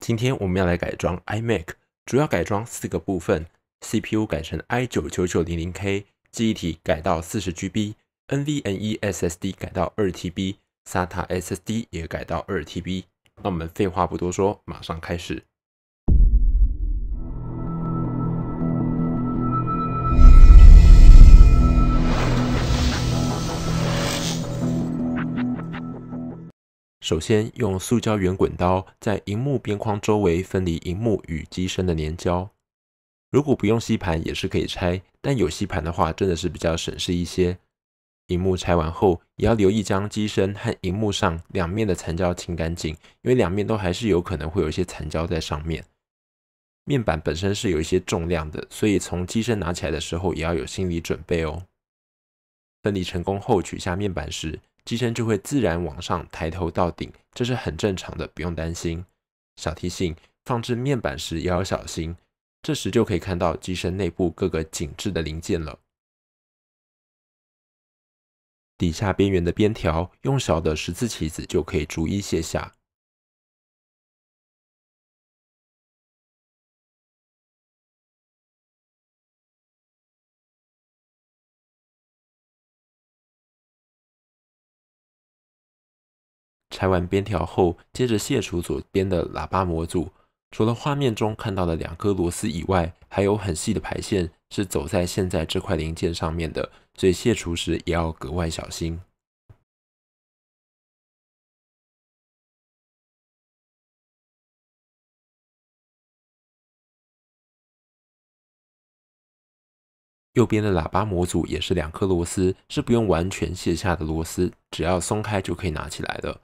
今天我们要来改装 iMac，主要改装四个部分：CPU 改成 i 九九九零零 K，记忆体改到四十 GB，NVMe SSD 改到二 TB，SATA SSD 也改到二 TB。那我们废话不多说，马上开始。首先用塑胶圆滚刀在荧幕边框周围分离荧幕与机身的粘胶。如果不用吸盘也是可以拆，但有吸盘的话真的是比较省事一些。荧幕拆完后，也要留意将机身和荧幕上两面的残胶清干净，因为两面都还是有可能会有一些残胶在上面。面板本身是有一些重量的，所以从机身拿起来的时候也要有心理准备哦。分离成功后取下面板时。机身就会自然往上抬头到顶，这是很正常的，不用担心。小提醒：放置面板时也要小心。这时就可以看到机身内部各个紧致的零件了。底下边缘的边条，用小的十字棋子就可以逐一卸下。拆完边条后，接着卸除左边的喇叭模组。除了画面中看到的两颗螺丝以外，还有很细的排线是走在现在这块零件上面的，所以卸除时也要格外小心。右边的喇叭模组也是两颗螺丝，是不用完全卸下的螺丝，只要松开就可以拿起来的。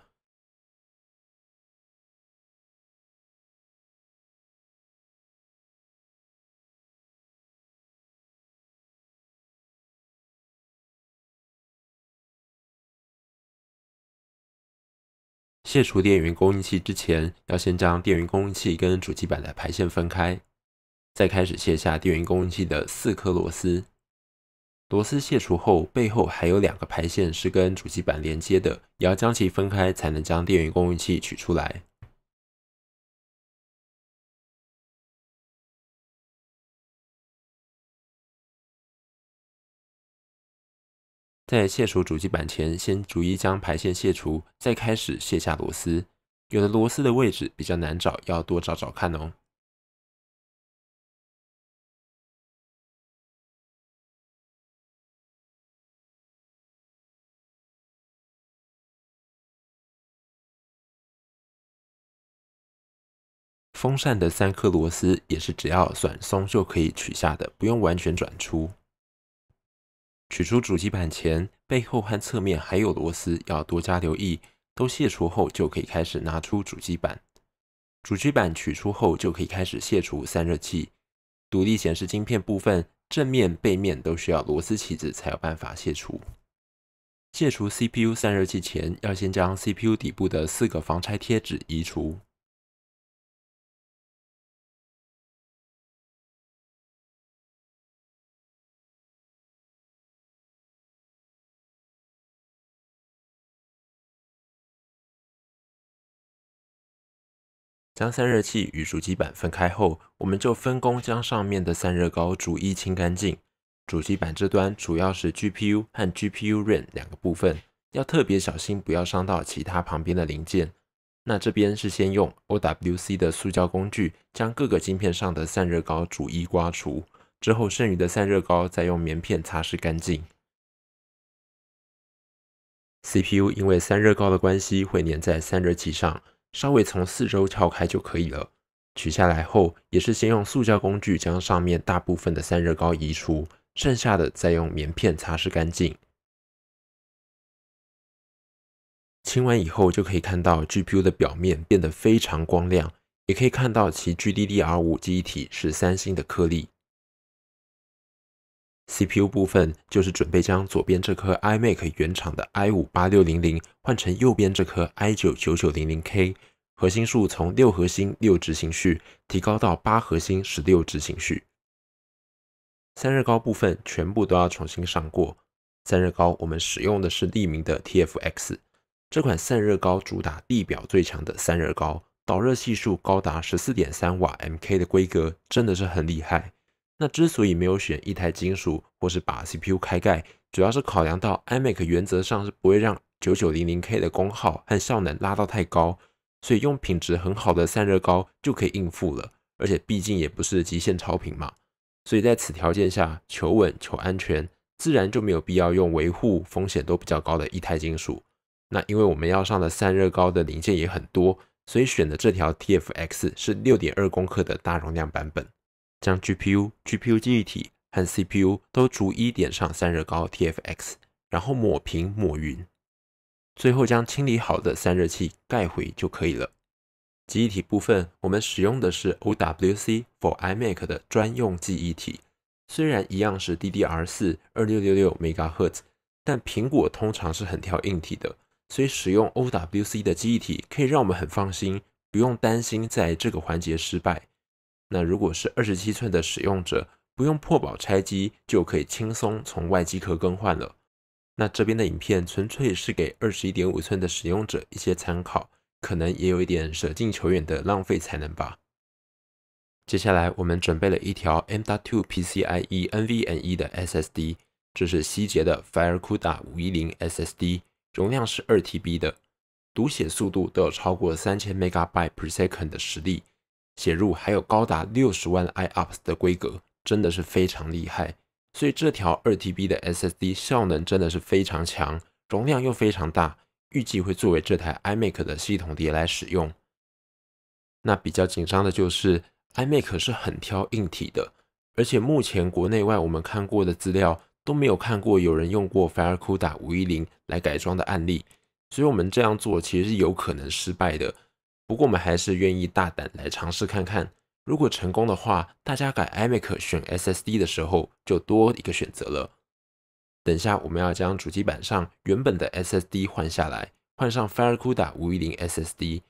卸除电源供应器之前，要先将电源供应器跟主机板的排线分开，再开始卸下电源供应器的四颗螺丝。螺丝卸除后，背后还有两个排线是跟主机板连接的，也要将其分开，才能将电源供应器取出来。在卸除主机板前，先逐一将排线卸除，再开始卸下螺丝。有的螺丝的位置比较难找，要多找找看哦。风扇的三颗螺丝也是只要转松就可以取下的，不用完全转出。取出主机板前，背后和侧面还有螺丝，要多加留意。都卸除后，就可以开始拿出主机板。主机板取出后，就可以开始卸除散热器、独立显示晶片部分，正面、背面都需要螺丝起子才有办法卸除。卸除 CPU 散热器前，要先将 CPU 底部的四个防拆贴纸移除。将散热器与主机板分开后，我们就分工将上面的散热膏逐一清干净。主机板这端主要是 GPU 和 GPU RAM 两个部分，要特别小心不要伤到其他旁边的零件。那这边是先用 OWC 的塑胶工具将各个晶片上的散热膏逐一刮除，之后剩余的散热膏再用棉片擦拭干净。CPU 因为散热膏的关系会粘在散热器上。稍微从四周撬开就可以了。取下来后，也是先用塑胶工具将上面大部分的散热膏移除，剩下的再用棉片擦拭干净。清完以后，就可以看到 GPU 的表面变得非常光亮，也可以看到其 GDDR5 记忆体是三星的颗粒。CPU 部分就是准备将左边这颗 iMac 原厂的 i5 八六零零换成右边这颗 i9 九九零零 K，核心数从六核心六执行序提高到八核心十六执行序。散热膏部分全部都要重新上过，散热膏我们使用的是利民的 TFX，这款散热膏主打地表最强的散热膏，导热系数高达十四点三瓦 mK 的规格真的是很厉害。那之所以没有选一台金属，或是把 CPU 开盖，主要是考量到 iMac 原则上是不会让 9900K 的功耗和效能拉到太高，所以用品质很好的散热膏就可以应付了。而且毕竟也不是极限超频嘛，所以在此条件下求稳求安全，自然就没有必要用维护风险都比较高的一台金属。那因为我们要上的散热膏的零件也很多，所以选的这条 TFX 是6.2公克的大容量版本。将 GPU、GPU 记忆体和 CPU 都逐一点上散热膏 TFX，然后抹平抹匀，最后将清理好的散热器盖回就可以了。记忆体部分，我们使用的是 OWC for iMac 的专用记忆体，虽然一样是 DDR 四二六六六 MHz，但苹果通常是很挑硬体的，所以使用 OWC 的记忆体可以让我们很放心，不用担心在这个环节失败。那如果是二十七寸的使用者，不用破保拆机就可以轻松从外机壳更换了。那这边的影片纯粹是给二十一点五寸的使用者一些参考，可能也有一点舍近求远的浪费才能吧。接下来我们准备了一条 M.2 PCIe NVMe 的 SSD，这是希捷的 FireCuda 五一零 SSD，容量是二 T B 的，读写速度都有超过三千 m e g b y per second 的实力。写入还有高达六十万 IOPS 的规格，真的是非常厉害。所以这条二 TB 的 SSD 效能真的是非常强，容量又非常大，预计会作为这台 iMac 的系统碟来使用。那比较紧张的就是 iMac 是很挑硬体的，而且目前国内外我们看过的资料都没有看过有人用过 FireCuda 五一零来改装的案例，所以我们这样做其实是有可能失败的。不过我们还是愿意大胆来尝试看看，如果成功的话，大家改 iMac 选 SSD 的时候就多一个选择了。等下我们要将主机板上原本的 SSD 换下来，换上 Firecuda 五一零 SSD。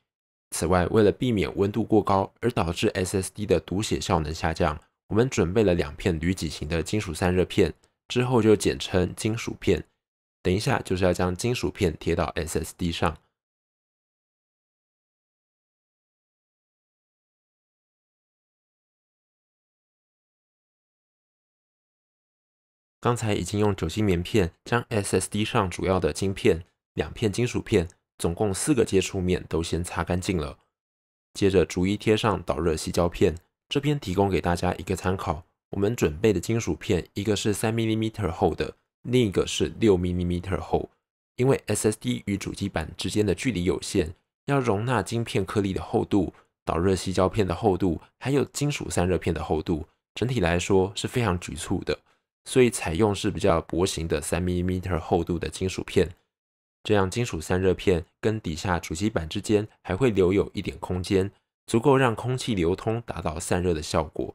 此外，为了避免温度过高而导致 SSD 的读写效能下降，我们准备了两片铝脊型的金属散热片，之后就简称金属片。等一下就是要将金属片贴到 SSD 上。刚才已经用酒精棉片将 SSD 上主要的晶片、两片金属片，总共四个接触面都先擦干净了。接着逐一贴上导热锡胶片。这边提供给大家一个参考：我们准备的金属片，一个是三 m m e t e r 厚的，另一个是六 m i m e t e r 厚。因为 SSD 与主机板之间的距离有限，要容纳晶片颗粒的厚度、导热锡胶片的厚度，还有金属散热片的厚度，整体来说是非常局促的。所以采用是比较薄型的三 m m e t e r 厚度的金属片，这样金属散热片跟底下主机板之间还会留有一点空间，足够让空气流通，达到散热的效果。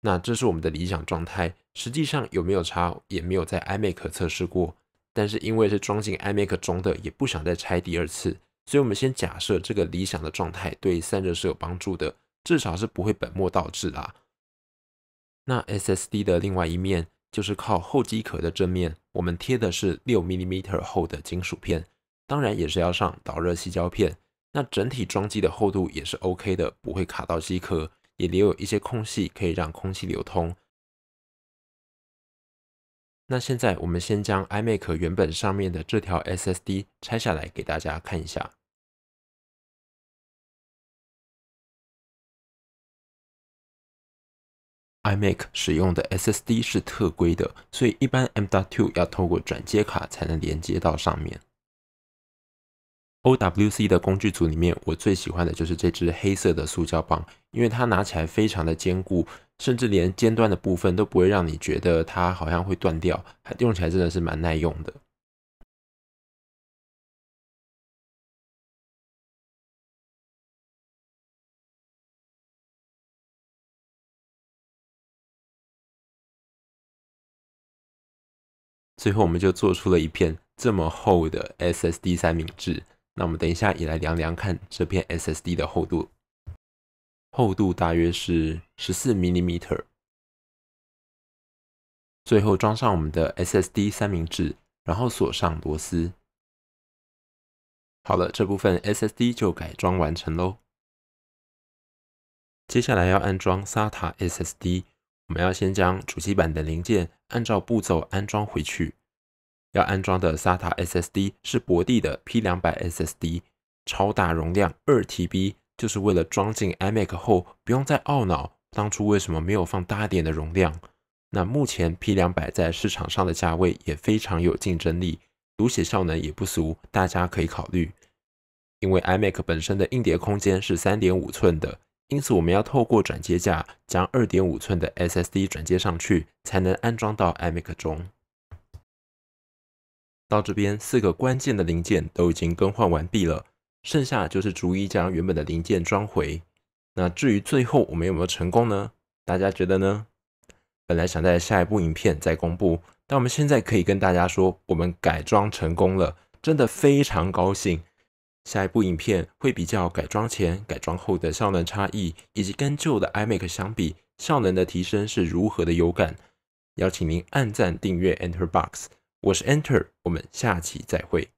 那这是我们的理想状态，实际上有没有差也没有在 iMac 测试过，但是因为是装进 iMac 中的，也不想再拆第二次，所以我们先假设这个理想的状态对散热是有帮助的，至少是不会本末倒置啦。那 SSD 的另外一面。就是靠后机壳的正面，我们贴的是六 m m 厚的金属片，当然也是要上导热硅胶片。那整体装机的厚度也是 OK 的，不会卡到机壳，也留有一些空隙可以让空气流通。那现在我们先将 iMac 原本上面的这条 SSD 拆下来给大家看一下。iMac 使用的 SSD 是特规的，所以一般 M.2 要透过转接卡才能连接到上面。OWC 的工具组里面，我最喜欢的就是这支黑色的塑胶棒，因为它拿起来非常的坚固，甚至连尖端的部分都不会让你觉得它好像会断掉，用起来真的是蛮耐用的。最后，我们就做出了一片这么厚的 SSD 三明治。那我们等一下也来量量看这片 SSD 的厚度，厚度大约是十四 m meter。最后装上我们的 SSD 三明治，然后锁上螺丝。好了，这部分 SSD 就改装完成喽。接下来要安装 SATA SSD。我们要先将主机板的零件按照步骤安装回去。要安装的 SATA SSD 是博帝的 P200 SSD，超大容量 2TB，就是为了装进 iMac 后不用再懊恼当初为什么没有放大点的容量。那目前 P200 在市场上的价位也非常有竞争力，读写效能也不俗，大家可以考虑。因为 iMac 本身的硬碟空间是3.5寸的。因此，我们要透过转接架将二点五寸的 SSD 转接上去，才能安装到 iMac 中。到这边，四个关键的零件都已经更换完毕了，剩下就是逐一将原本的零件装回。那至于最后我们有没有成功呢？大家觉得呢？本来想在下一部影片再公布，但我们现在可以跟大家说，我们改装成功了，真的非常高兴。下一部影片会比较改装前、改装后的效能差异，以及跟旧的 iMac 相比，效能的提升是如何的有感。邀请您按赞、订阅 Enterbox，我是 Enter，我们下期再会。